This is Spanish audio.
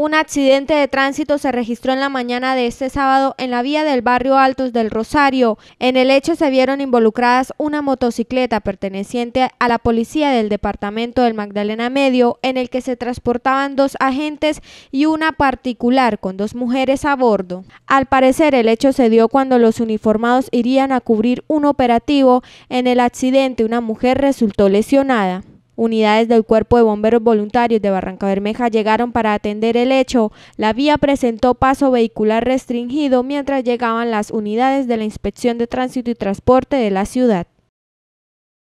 Un accidente de tránsito se registró en la mañana de este sábado en la vía del barrio Altos del Rosario. En el hecho se vieron involucradas una motocicleta perteneciente a la policía del departamento del Magdalena Medio, en el que se transportaban dos agentes y una particular con dos mujeres a bordo. Al parecer el hecho se dio cuando los uniformados irían a cubrir un operativo. En el accidente una mujer resultó lesionada. Unidades del Cuerpo de Bomberos Voluntarios de Barranca Bermeja llegaron para atender el hecho. La vía presentó paso vehicular restringido mientras llegaban las unidades de la Inspección de Tránsito y Transporte de la ciudad.